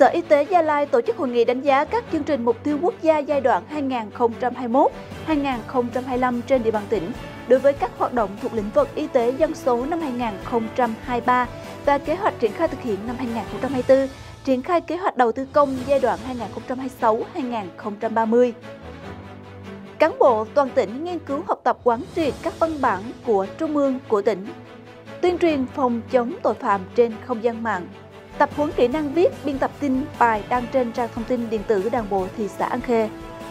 Sở Y tế Gia Lai tổ chức hội nghị đánh giá các chương trình mục tiêu quốc gia giai đoạn 2021-2025 trên địa bàn tỉnh đối với các hoạt động thuộc lĩnh vực y tế dân số năm 2023 và kế hoạch triển khai thực hiện năm 2024, triển khai kế hoạch đầu tư công giai đoạn 2026-2030. Cán bộ toàn tỉnh nghiên cứu học tập quán triệt các văn bản của Trung ương của tỉnh, tuyên truyền phòng chống tội phạm trên không gian mạng, tập huấn kỹ năng viết, biên tập tin bài đăng trên trang thông tin điện tử Đảng bộ thị xã An Khê.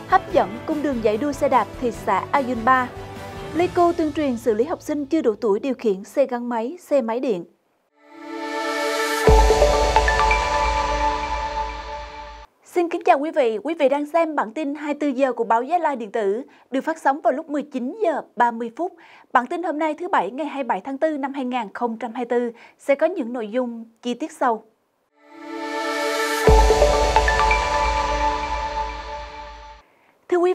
Hấp dẫn cung đường dạy đua xe đạp thị xã Ayunpa. Lyco tuyên truyền xử lý học sinh chưa đủ tuổi điều khiển xe gắn máy, xe máy điện. Xin kính chào quý vị, quý vị đang xem bản tin 24 giờ của báo Giá Lai điện tử được phát sóng vào lúc 19 giờ 30 phút. Bản tin hôm nay thứ bảy ngày 27 tháng 4 năm 2024 sẽ có những nội dung chi tiết sau.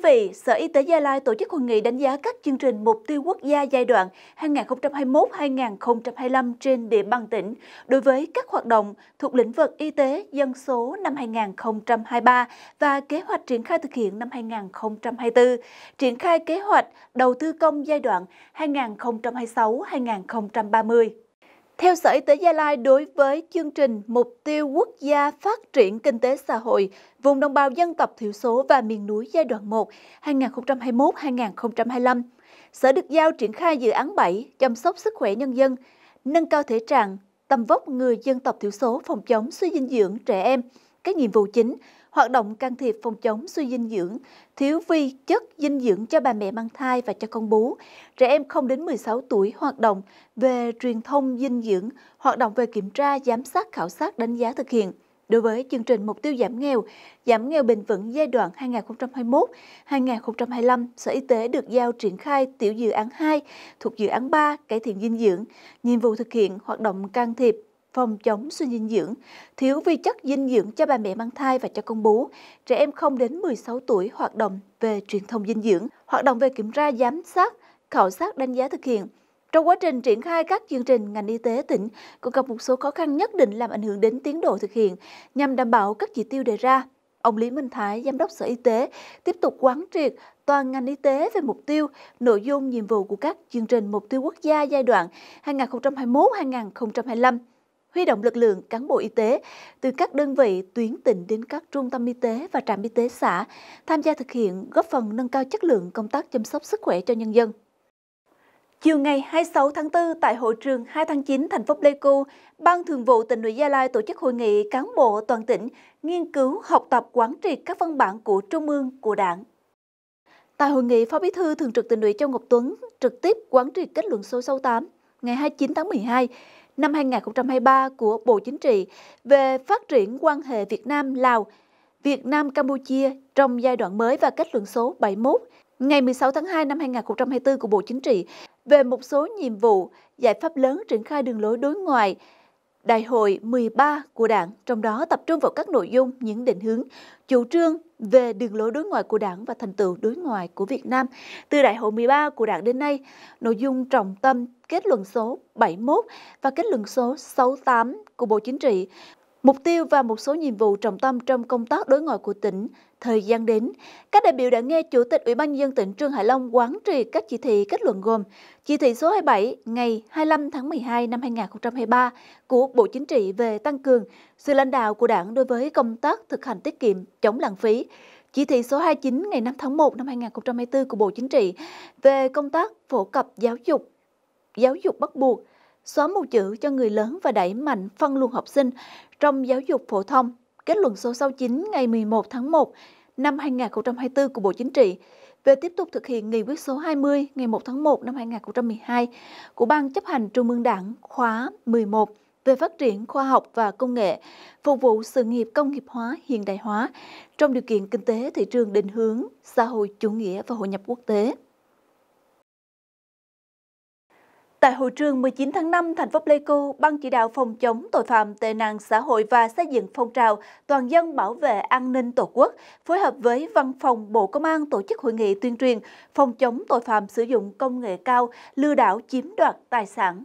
vị, Sở Y tế Gia Lai tổ chức hội nghị đánh giá các chương trình mục tiêu quốc gia giai đoạn 2021-2025 trên địa bàn tỉnh đối với các hoạt động thuộc lĩnh vực y tế dân số năm 2023 và kế hoạch triển khai thực hiện năm 2024, triển khai kế hoạch đầu tư công giai đoạn 2026-2030. Theo Sở Y tế Gia Lai, đối với chương trình Mục tiêu Quốc gia Phát triển Kinh tế Xã hội vùng đồng bào dân tộc thiểu số và miền núi giai đoạn 1 2021-2025, Sở được giao triển khai dự án 7 chăm sóc sức khỏe nhân dân, nâng cao thể trạng, tầm vóc người dân tộc thiểu số phòng chống suy dinh dưỡng trẻ em, các nhiệm vụ chính hoạt động can thiệp phòng chống suy dinh dưỡng, thiếu vi chất dinh dưỡng cho bà mẹ mang thai và cho con bú, trẻ em không đến 16 tuổi hoạt động về truyền thông dinh dưỡng, hoạt động về kiểm tra, giám sát, khảo sát, đánh giá thực hiện. Đối với chương trình Mục tiêu giảm nghèo, giảm nghèo bền vững giai đoạn 2021-2025, Sở Y tế được giao triển khai tiểu dự án 2 thuộc dự án 3 cải thiện dinh dưỡng, nhiệm vụ thực hiện hoạt động can thiệp phòng chống suy dinh dưỡng, thiếu vi chất dinh dưỡng cho bà mẹ mang thai và cho con bú, trẻ em không đến 16 tuổi hoạt động về truyền thông dinh dưỡng, hoạt động về kiểm tra giám sát, khảo sát đánh giá thực hiện. Trong quá trình triển khai các chương trình, ngành y tế tỉnh cũng gặp một số khó khăn nhất định làm ảnh hưởng đến tiến độ thực hiện nhằm đảm bảo các chỉ tiêu đề ra. Ông Lý Minh Thái, Giám đốc Sở Y tế, tiếp tục quán triệt toàn ngành y tế về mục tiêu, nội dung, nhiệm vụ của các chương trình mục tiêu quốc gia giai đoạn 2021-2025 huy động lực lượng cán bộ y tế từ các đơn vị tuyến tỉnh đến các trung tâm y tế và trạm y tế xã tham gia thực hiện góp phần nâng cao chất lượng công tác chăm sóc sức khỏe cho nhân dân. Chiều ngày 26 tháng 4 tại hội trường 2 tháng 9 thành phố Pleiku, Ban Thường vụ tỉnh ủy Gia Lai tổ chức hội nghị cán bộ toàn tỉnh nghiên cứu, học tập quán triệt các văn bản của Trung ương, của Đảng. Tại hội nghị, Phó Bí thư Thường trực tỉnh ủy Châu Ngọc Tuấn trực tiếp quán triệt kết luận số 68 ngày 29 tháng 12 năm 2023 của Bộ Chính trị về phát triển quan hệ Việt Nam-Lào, Việt Nam-Campuchia trong giai đoạn mới và kết luận số 71 ngày 16 tháng 2 năm 2024 của Bộ Chính trị về một số nhiệm vụ, giải pháp lớn triển khai đường lối đối ngoại Đại hội 13 của Đảng, trong đó tập trung vào các nội dung, những định hướng, chủ trương về đường lối đối ngoại của Đảng và thành tựu đối ngoại của Việt Nam. Từ Đại hội 13 của Đảng đến nay, nội dung trọng tâm kết luận số 71 và kết luận số 68 của Bộ Chính trị mục tiêu và một số nhiệm vụ trọng tâm trong công tác đối ngoại của tỉnh thời gian đến. Các đại biểu đã nghe Chủ tịch Ủy ban nhân dân tỉnh Trương Hải Long quán triệt các chỉ thị kết luận gồm chỉ thị số 27 ngày 25 tháng 12 năm 2023 của Bộ Chính trị về tăng cường sự lãnh đạo của Đảng đối với công tác thực hành tiết kiệm, chống lãng phí, chỉ thị số 29 ngày 5 tháng 1 năm 2024 của Bộ Chính trị về công tác phổ cập giáo dục, giáo dục bắt buộc, xóa mù chữ cho người lớn và đẩy mạnh phân luồng học sinh trong giáo dục phổ thông, kết luận số 69 ngày 11 tháng 1 năm 2024 của Bộ Chính trị về tiếp tục thực hiện nghị quyết số 20 ngày 1 tháng 1 năm 2012 của Ban chấp hành Trung ương Đảng khóa 11 về phát triển khoa học và công nghệ, phục vụ sự nghiệp công nghiệp hóa hiện đại hóa trong điều kiện kinh tế thị trường định hướng xã hội chủ nghĩa và hội nhập quốc tế. Tại hội trường 19 tháng 5, thành phố Pleiku, Ban chỉ đạo phòng chống tội phạm tệ nạn xã hội và xây dựng phong trào toàn dân bảo vệ an ninh Tổ quốc phối hợp với Văn phòng Bộ Công an tổ chức hội nghị tuyên truyền phòng chống tội phạm sử dụng công nghệ cao, lừa đảo chiếm đoạt tài sản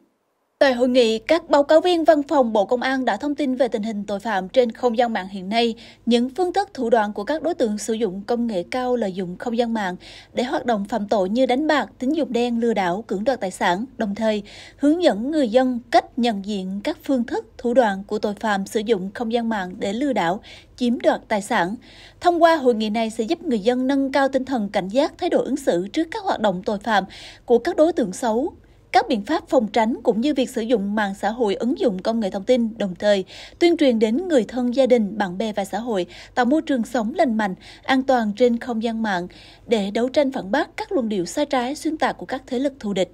Tại hội nghị, các báo cáo viên văn phòng Bộ Công an đã thông tin về tình hình tội phạm trên không gian mạng hiện nay, những phương thức thủ đoạn của các đối tượng sử dụng công nghệ cao lợi dụng không gian mạng để hoạt động phạm tội như đánh bạc, tín dụng đen, lừa đảo, cưỡng đoạt tài sản, đồng thời hướng dẫn người dân cách nhận diện các phương thức thủ đoạn của tội phạm sử dụng không gian mạng để lừa đảo, chiếm đoạt tài sản. Thông qua hội nghị này sẽ giúp người dân nâng cao tinh thần cảnh giác, thái độ ứng xử trước các hoạt động tội phạm của các đối tượng xấu, các biện pháp phòng tránh cũng như việc sử dụng mạng xã hội ứng dụng công nghệ thông tin đồng thời tuyên truyền đến người thân gia đình, bạn bè và xã hội tạo môi trường sống lành mạnh, an toàn trên không gian mạng để đấu tranh phản bác các luận điệu sai trái xuyên tạc của các thế lực thù địch.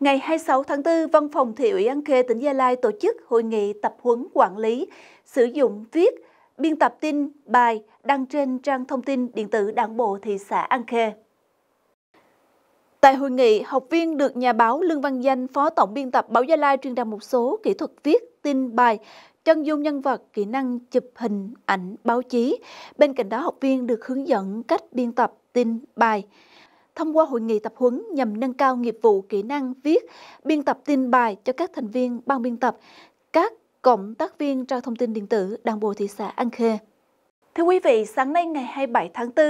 Ngày 26 tháng 4, Văn phòng Thị ủy An Khê tỉnh Gia Lai tổ chức hội nghị tập huấn quản lý, sử dụng viết, biên tập tin, bài đăng trên trang thông tin điện tử Đảng bộ thị xã An Khê. Tại hội nghị, học viên được nhà báo Lương Văn Danh, Phó Tổng biên tập Báo Gia Lai truyền đạt một số kỹ thuật viết, tin bài, chân dung nhân vật, kỹ năng chụp hình, ảnh, báo chí. Bên cạnh đó, học viên được hướng dẫn cách biên tập tin bài. Thông qua hội nghị tập huấn nhằm nâng cao nghiệp vụ kỹ năng viết, biên tập tin bài cho các thành viên ban biên tập, các cộng tác viên trao thông tin điện tử Đảng bộ thị xã An Khê. Thưa quý vị, sáng nay ngày 27 tháng 4,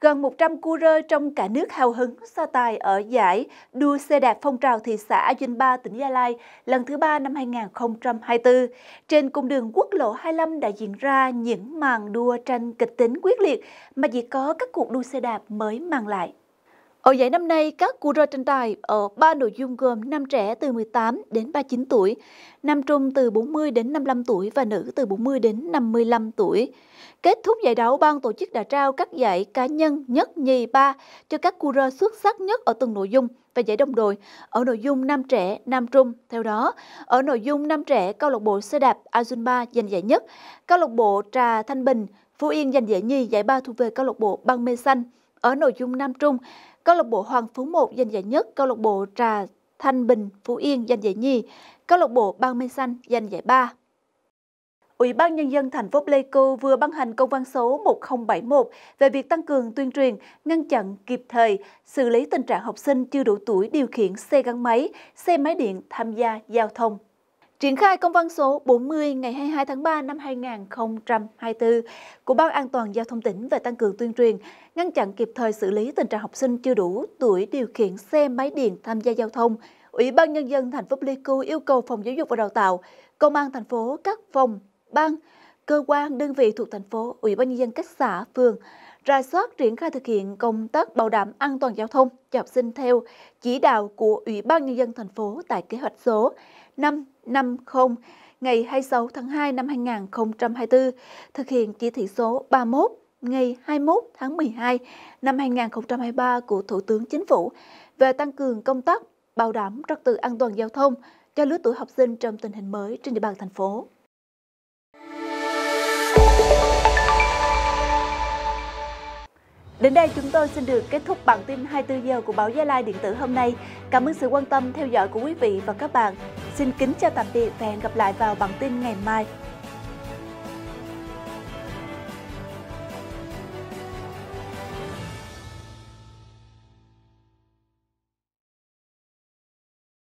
gần 100 cu rơ trong cả nước hào hứng so tài ở giải đua xe đạp phong trào thị xã Dinh Ba, tỉnh Gia Lai lần thứ ba năm 2024. Trên cung đường quốc lộ 25 đã diễn ra những màn đua tranh kịch tính quyết liệt mà chỉ có các cuộc đua xe đạp mới mang lại. Ở giải năm nay, các cú rơi tranh tài ở ba nội dung gồm nam trẻ từ 18 đến 39 tuổi, nam trung từ 40 đến 55 tuổi và nữ từ 40 đến 55 tuổi. Kết thúc giải đấu, ban tổ chức đã trao các giải cá nhân nhất, nhì, ba cho các cú rơ xuất sắc nhất ở từng nội dung và giải đồng đội ở nội dung nam trẻ, nam trung. Theo đó, ở nội dung nam trẻ, câu lạc bộ xe đạp Azunba giành giải nhất, câu lạc bộ Trà Thanh Bình, Phú Yên giành giải nhì, giải ba thuộc về câu lạc bộ Băng Mê Xanh. Ở nội dung nam trung, câu lạc bộ Hoàng Phú 1 giành giải nhất, câu lạc bộ Trà Thanh Bình Phú Yên giành giải nhì, câu lạc bộ Ban Mê Xanh giành giải ba. Ủy ban Nhân dân thành phố Pleiku vừa ban hành công văn số 1071 về việc tăng cường tuyên truyền, ngăn chặn kịp thời, xử lý tình trạng học sinh chưa đủ tuổi điều khiển xe gắn máy, xe máy điện tham gia giao thông triển khai công văn số 40 ngày 22 tháng 3 năm 2024 của Ban An toàn Giao thông tỉnh về tăng cường tuyên truyền, ngăn chặn kịp thời xử lý tình trạng học sinh chưa đủ tuổi điều khiển xe máy điện tham gia giao thông, Ủy ban Nhân dân thành phố Pleiku yêu cầu Phòng Giáo dục và Đào tạo, Công an thành phố, các phòng, ban, cơ quan, đơn vị thuộc thành phố, Ủy ban Nhân dân các xã, phường, ra soát triển khai thực hiện công tác bảo đảm an toàn giao thông cho học sinh theo chỉ đạo của Ủy ban Nhân dân thành phố tại kế hoạch số 550 ngày 26 tháng 2 năm 2024, thực hiện chỉ thị số 31 ngày 21 tháng 12 năm 2023 của Thủ tướng Chính phủ về tăng cường công tác bảo đảm trật tự an toàn giao thông cho lứa tuổi học sinh trong tình hình mới trên địa bàn thành phố. Đến đây chúng tôi xin được kết thúc bản tin 24 giờ của báo Gia Lai điện tử hôm nay. Cảm ơn sự quan tâm theo dõi của quý vị và các bạn. Xin kính chào tạm biệt và hẹn gặp lại vào bản tin ngày mai.